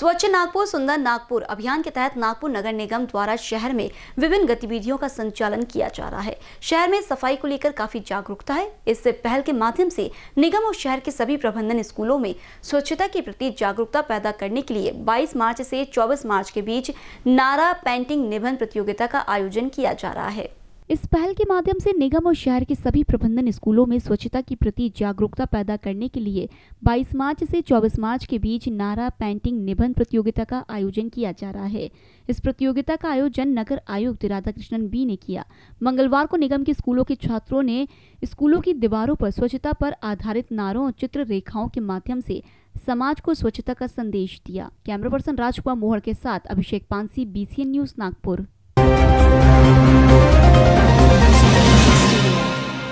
स्वच्छ नागपुर सुंदर नागपुर अभियान के तहत नागपुर नगर निगम द्वारा शहर में विभिन्न गतिविधियों का संचालन किया जा रहा है शहर में सफाई को लेकर काफी जागरूकता है इस पहल के माध्यम से निगम और शहर के सभी प्रबंधन स्कूलों में स्वच्छता के प्रति जागरूकता पैदा करने के लिए 22 मार्च से 24 मार्च के बीच नारा पेंटिंग निबंध प्रतियोगिता का आयोजन किया जा रहा है इस पहल के माध्यम से निगम और शहर के सभी प्रबंधन स्कूलों में स्वच्छता के प्रति जागरूकता पैदा करने के लिए 22 मार्च से 24 मार्च के बीच नारा पेंटिंग निबंध प्रतियोगिता का आयोजन किया जा रहा है इस प्रतियोगिता का आयोजन नगर आयुक्त राधा कृष्णन बी ने किया मंगलवार को निगम के स्कूलों के छात्रों ने स्कूलों की दीवारों पर स्वच्छता पर आधारित नारों और चित्र रेखाओं के माध्यम से समाज को स्वच्छता का संदेश दिया कैमरा पर्सन राजकुमार मोहर के साथ अभिषेक पानसी बीसीएन न्यूज नागपुर